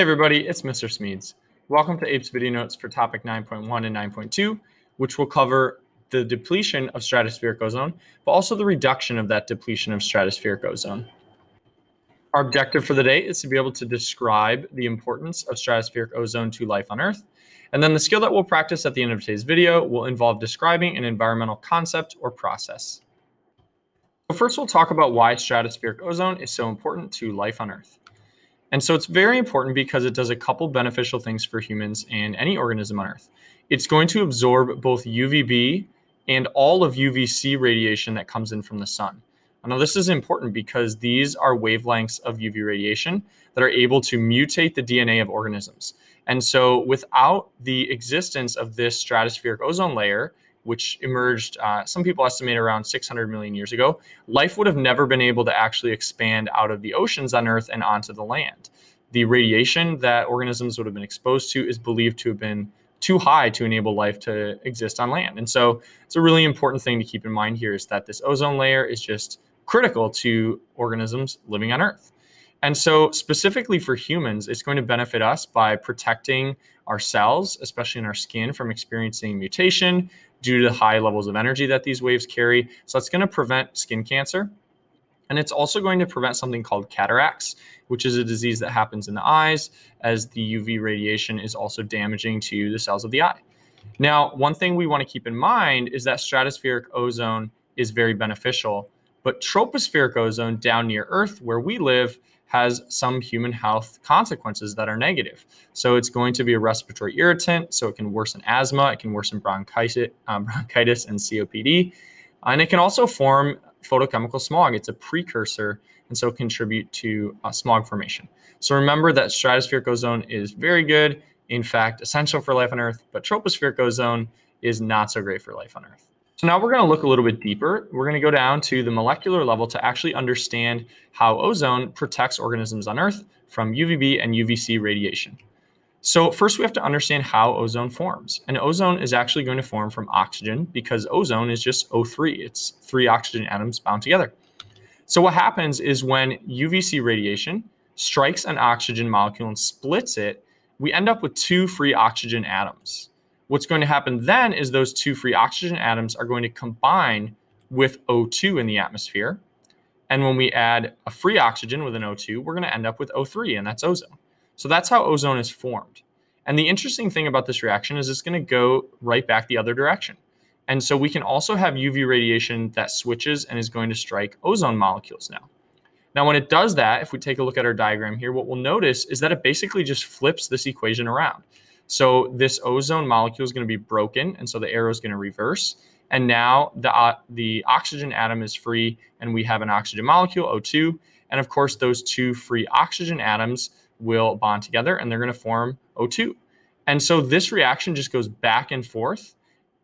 Hey everybody, it's Mr. Smeeds. Welcome to APE's video notes for topic 9.1 and 9.2, which will cover the depletion of stratospheric ozone, but also the reduction of that depletion of stratospheric ozone. Our objective for the day is to be able to describe the importance of stratospheric ozone to life on Earth. And then the skill that we'll practice at the end of today's video will involve describing an environmental concept or process. So first, we'll talk about why stratospheric ozone is so important to life on Earth. And so it's very important because it does a couple beneficial things for humans and any organism on Earth. It's going to absorb both UVB and all of UVC radiation that comes in from the sun. Now, this is important because these are wavelengths of UV radiation that are able to mutate the DNA of organisms. And so, without the existence of this stratospheric ozone layer, which emerged, uh, some people estimate around 600 million years ago, life would have never been able to actually expand out of the oceans on Earth and onto the land. The radiation that organisms would have been exposed to is believed to have been too high to enable life to exist on land. And so it's a really important thing to keep in mind here is that this ozone layer is just critical to organisms living on Earth. And so, specifically for humans, it's going to benefit us by protecting our cells, especially in our skin, from experiencing mutation, due to the high levels of energy that these waves carry. So that's going to prevent skin cancer. And it's also going to prevent something called cataracts, which is a disease that happens in the eyes as the UV radiation is also damaging to the cells of the eye. Now, one thing we want to keep in mind is that stratospheric ozone is very beneficial but tropospheric ozone down near Earth, where we live, has some human health consequences that are negative. So it's going to be a respiratory irritant. So it can worsen asthma, it can worsen bronchitis, um, bronchitis and COPD. And it can also form photochemical smog. It's a precursor and so contribute to uh, smog formation. So remember that stratospheric ozone is very good, in fact, essential for life on Earth, but tropospheric ozone is not so great for life on Earth. So now we're going to look a little bit deeper. We're going to go down to the molecular level to actually understand how ozone protects organisms on Earth from UVB and UVC radiation. So first we have to understand how ozone forms. And ozone is actually going to form from oxygen because ozone is just O3. It's three oxygen atoms bound together. So what happens is when UVC radiation strikes an oxygen molecule and splits it, we end up with two free oxygen atoms. What's going to happen then is those two free oxygen atoms are going to combine with O2 in the atmosphere. And when we add a free oxygen with an O2, we're going to end up with O3, and that's ozone. So that's how ozone is formed. And the interesting thing about this reaction is it's going to go right back the other direction. And so we can also have UV radiation that switches and is going to strike ozone molecules now. Now, when it does that, if we take a look at our diagram here, what we'll notice is that it basically just flips this equation around. So this ozone molecule is going to be broken, and so the arrow is going to reverse. And now the, uh, the oxygen atom is free, and we have an oxygen molecule, O2. And of course, those two free oxygen atoms will bond together, and they're going to form O2. And so this reaction just goes back and forth.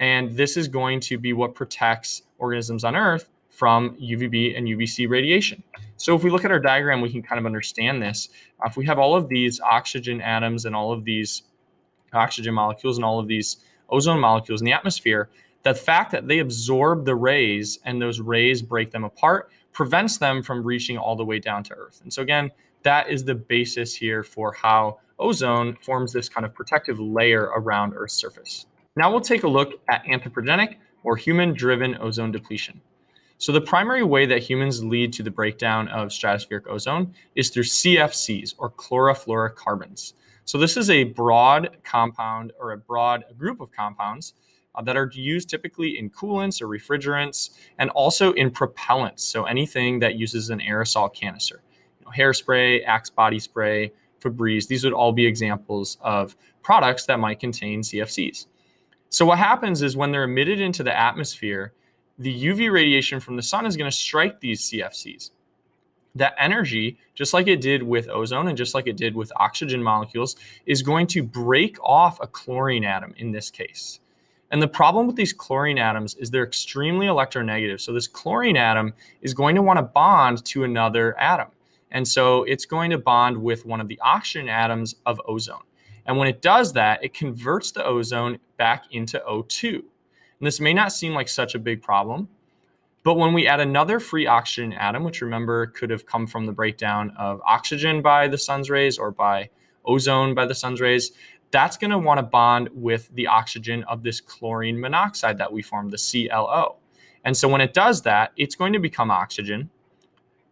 And this is going to be what protects organisms on Earth from UVB and UVC radiation. So if we look at our diagram, we can kind of understand this. If we have all of these oxygen atoms and all of these oxygen molecules and all of these ozone molecules in the atmosphere, the fact that they absorb the rays and those rays break them apart prevents them from reaching all the way down to Earth. And so, again, that is the basis here for how ozone forms this kind of protective layer around Earth's surface. Now we'll take a look at anthropogenic or human driven ozone depletion. So, the primary way that humans lead to the breakdown of stratospheric ozone is through CFCs or chlorofluorocarbons. So this is a broad compound or a broad group of compounds uh, that are used typically in coolants or refrigerants and also in propellants. So anything that uses an aerosol canister, you know, hairspray, Axe body spray, Febreze, these would all be examples of products that might contain CFCs. So what happens is when they're emitted into the atmosphere, the UV radiation from the sun is going to strike these CFCs that energy, just like it did with ozone and just like it did with oxygen molecules, is going to break off a chlorine atom in this case. And the problem with these chlorine atoms is they're extremely electronegative. So this chlorine atom is going to want to bond to another atom. And so it's going to bond with one of the oxygen atoms of ozone. And when it does that, it converts the ozone back into O2. And this may not seem like such a big problem, but when we add another free oxygen atom, which remember could have come from the breakdown of oxygen by the sun's rays or by ozone by the sun's rays, that's going to want to bond with the oxygen of this chlorine monoxide that we formed, the ClO. And so when it does that, it's going to become oxygen.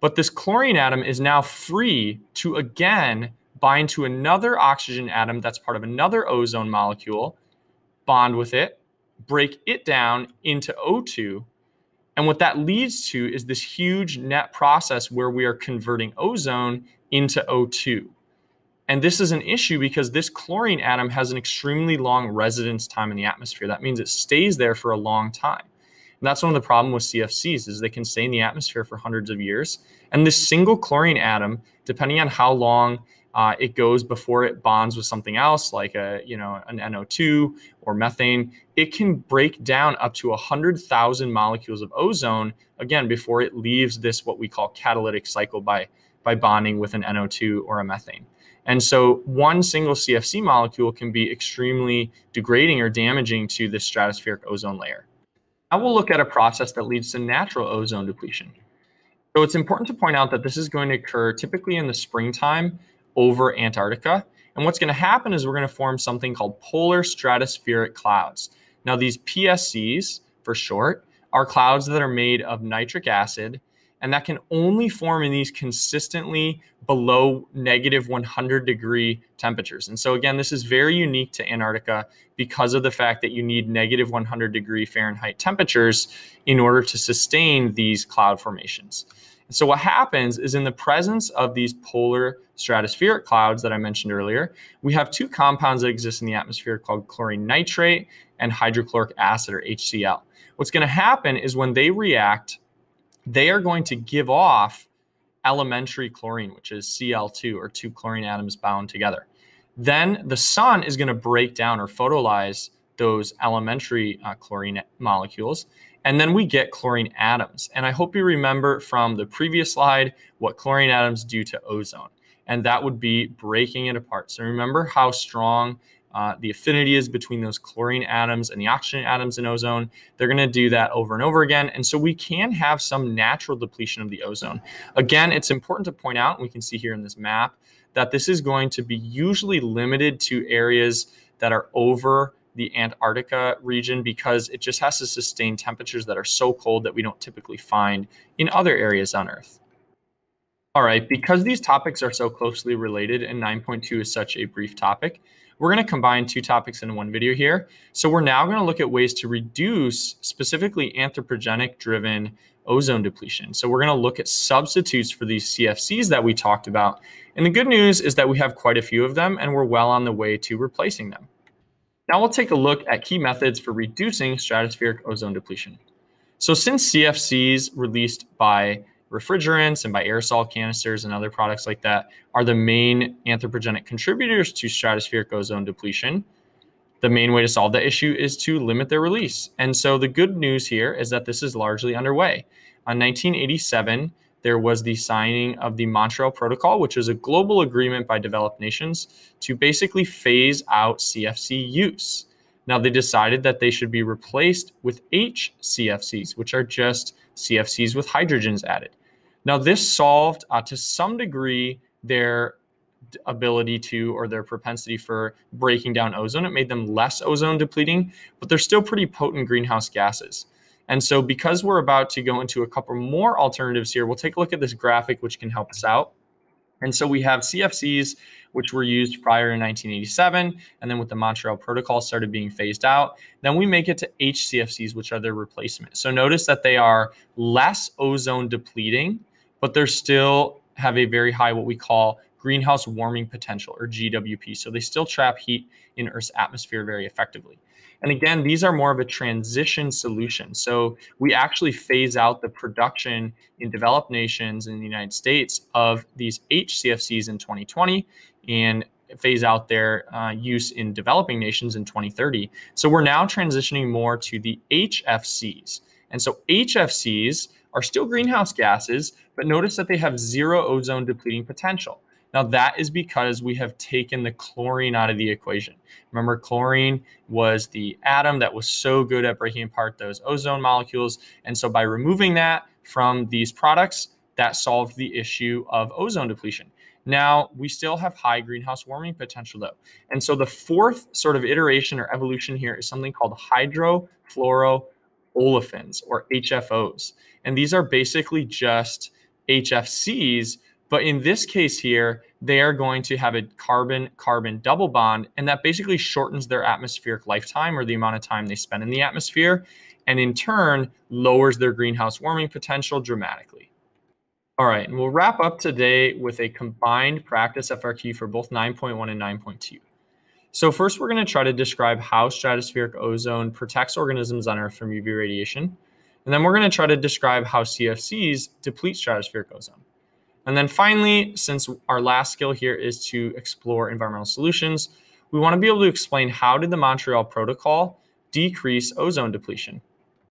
But this chlorine atom is now free to again bind to another oxygen atom that's part of another ozone molecule, bond with it, break it down into O2, and what that leads to is this huge net process where we are converting ozone into O2. And this is an issue because this chlorine atom has an extremely long residence time in the atmosphere. That means it stays there for a long time. And that's one of the problem with CFCs is they can stay in the atmosphere for hundreds of years. And this single chlorine atom, depending on how long uh, it goes before it bonds with something else like a you know an NO2 or methane. It can break down up to 100,000 molecules of ozone again before it leaves this what we call catalytic cycle by by bonding with an NO2 or a methane. And so one single CFC molecule can be extremely degrading or damaging to the stratospheric ozone layer. Now we'll look at a process that leads to natural ozone depletion. So it's important to point out that this is going to occur typically in the springtime over Antarctica. And what's going to happen is we're going to form something called polar stratospheric clouds. Now, these PSCs, for short, are clouds that are made of nitric acid and that can only form in these consistently below negative 100 degree temperatures. And so, again, this is very unique to Antarctica because of the fact that you need negative 100 degree Fahrenheit temperatures in order to sustain these cloud formations. So what happens is in the presence of these polar stratospheric clouds that I mentioned earlier, we have two compounds that exist in the atmosphere called chlorine nitrate and hydrochloric acid or HCl. What's going to happen is when they react, they are going to give off elementary chlorine, which is Cl2 or two chlorine atoms bound together. Then the sun is going to break down or photolyze those elementary uh, chlorine molecules and then we get chlorine atoms. And I hope you remember from the previous slide what chlorine atoms do to ozone. And that would be breaking it apart. So remember how strong uh, the affinity is between those chlorine atoms and the oxygen atoms in ozone. They're going to do that over and over again. And so we can have some natural depletion of the ozone. Again, it's important to point out, we can see here in this map, that this is going to be usually limited to areas that are over the Antarctica region because it just has to sustain temperatures that are so cold that we don't typically find in other areas on Earth. All right, because these topics are so closely related and 9.2 is such a brief topic, we're going to combine two topics in one video here. So we're now going to look at ways to reduce specifically anthropogenic driven ozone depletion. So we're going to look at substitutes for these CFCs that we talked about. And the good news is that we have quite a few of them and we're well on the way to replacing them. Now we'll take a look at key methods for reducing stratospheric ozone depletion. So since CFCs released by refrigerants and by aerosol canisters and other products like that are the main anthropogenic contributors to stratospheric ozone depletion, the main way to solve that issue is to limit their release. And so the good news here is that this is largely underway. On 1987, there was the signing of the Montreal Protocol, which is a global agreement by developed nations to basically phase out CFC use. Now, they decided that they should be replaced with HCFCs, which are just CFCs with hydrogens added. Now, this solved uh, to some degree their ability to or their propensity for breaking down ozone. It made them less ozone depleting, but they're still pretty potent greenhouse gases. And so because we're about to go into a couple more alternatives here, we'll take a look at this graphic, which can help us out. And so we have CFCs, which were used prior in 1987, and then with the Montreal Protocol started being phased out. Then we make it to HCFCs, which are their replacement. So notice that they are less ozone depleting, but they're still have a very high what we call greenhouse warming potential or GWP. So they still trap heat in Earth's atmosphere very effectively. And again, these are more of a transition solution. So we actually phase out the production in developed nations in the United States of these HCFCs in 2020 and phase out their uh, use in developing nations in 2030. So we're now transitioning more to the HFCs. And so HFCs are still greenhouse gases, but notice that they have zero ozone depleting potential. Now, that is because we have taken the chlorine out of the equation. Remember, chlorine was the atom that was so good at breaking apart those ozone molecules. And so by removing that from these products, that solved the issue of ozone depletion. Now, we still have high greenhouse warming potential, though. And so the fourth sort of iteration or evolution here is something called hydrofluoroolefins or HFOs. And these are basically just HFCs but in this case here, they are going to have a carbon carbon double bond, and that basically shortens their atmospheric lifetime or the amount of time they spend in the atmosphere, and in turn lowers their greenhouse warming potential dramatically. All right, and we'll wrap up today with a combined practice FRQ for both 9.1 and 9.2. So, first, we're going to try to describe how stratospheric ozone protects organisms on Earth from UV radiation. And then we're going to try to describe how CFCs deplete stratospheric ozone. And then finally, since our last skill here is to explore environmental solutions, we want to be able to explain how did the Montreal Protocol decrease ozone depletion.